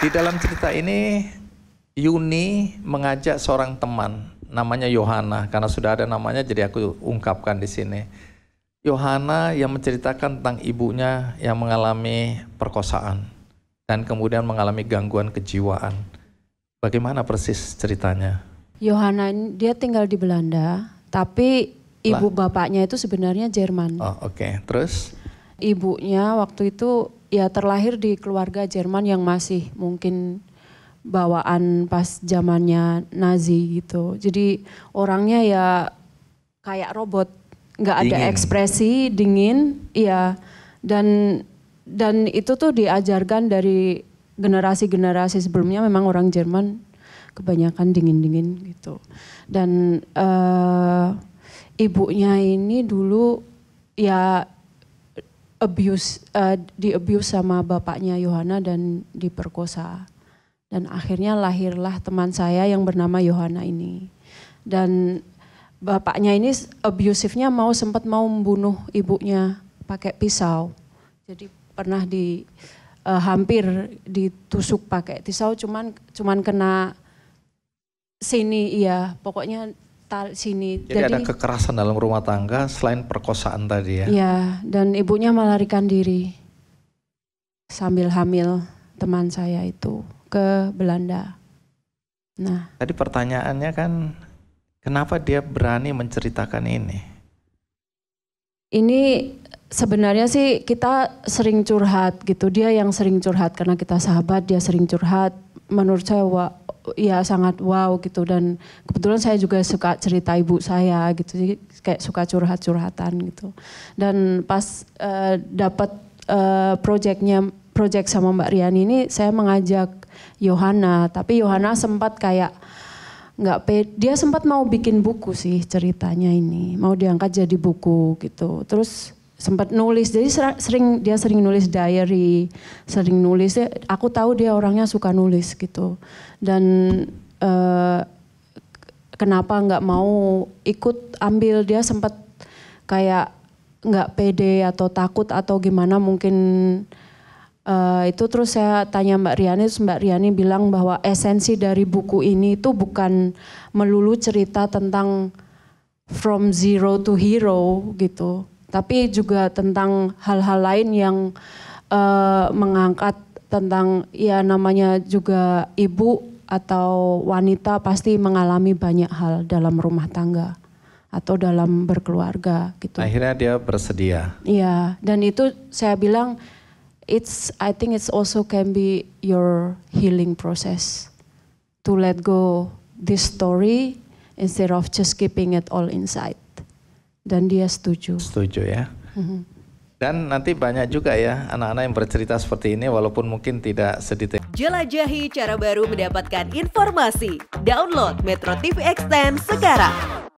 Di dalam cerita ini Yuni mengajak seorang teman namanya Yohana karena sudah ada namanya jadi aku ungkapkan di sini. Yohana yang menceritakan tentang ibunya yang mengalami perkosaan dan kemudian mengalami gangguan kejiwaan. Bagaimana persis ceritanya? Yohana dia tinggal di Belanda, tapi ibu lah. bapaknya itu sebenarnya Jerman. Oh, oke. Okay. Terus ibunya waktu itu ya terlahir di keluarga Jerman yang masih mungkin bawaan pas zamannya Nazi gitu. Jadi orangnya ya kayak robot, nggak ada dingin. ekspresi, dingin, iya. Dan dan itu tuh diajarkan dari generasi-generasi sebelumnya memang orang Jerman kebanyakan dingin-dingin gitu. Dan uh, ibunya ini dulu ya abuse uh, eh, di abuse sama bapaknya Yohana dan diperkosa. Dan akhirnya lahirlah teman saya yang bernama Yohana ini. Dan bapaknya ini abusifnya mau sempat mau membunuh ibunya pakai pisau. Jadi pernah di uh, hampir ditusuk pakai pisau cuman cuman kena sini iya pokoknya tal sini. Jadi, Jadi ada kekerasan dalam rumah tangga selain perkosaan tadi ya? Iya, dan ibunya melarikan diri sambil hamil teman saya itu ke Belanda. Nah, tadi pertanyaannya kan kenapa dia berani menceritakan ini? Ini sebenarnya sih kita sering curhat gitu. Dia yang sering curhat karena kita sahabat, dia sering curhat menurut saya wah, ya sangat wow gitu dan kebetulan saya juga suka cerita ibu saya gitu jadi kayak suka curhat-curhatan gitu dan pas uh, dapat uh, eh, proyeknya proyek sama Mbak Rian ini saya mengajak Yohana tapi Yohana sempat kayak nggak dia sempat mau bikin buku sih ceritanya ini mau diangkat jadi buku gitu terus sempat nulis jadi sering dia sering nulis diary sering nulis ya aku tahu dia orangnya suka nulis gitu dan uh, kenapa nggak mau ikut ambil dia sempat kayak nggak pede atau takut atau gimana mungkin uh, itu terus saya tanya Mbak Riani terus Mbak Riani bilang bahwa esensi dari buku ini itu bukan melulu cerita tentang from zero to hero gitu tapi juga tentang hal-hal lain yang uh, mengangkat tentang ya namanya juga ibu atau wanita pasti mengalami banyak hal dalam rumah tangga atau dalam berkeluarga gitu. Akhirnya dia bersedia. Iya, dan itu saya bilang it's I think it's also can be your healing process to let go this story instead of just keeping it all inside. Dan dia setuju. Setuju ya. Mm-hmm. Dan nanti banyak juga ya anak-anak yang bercerita seperti ini walaupun mungkin tidak sedetail. Jelajahi cara baru mendapatkan informasi. Download Metro TV Extend sekarang.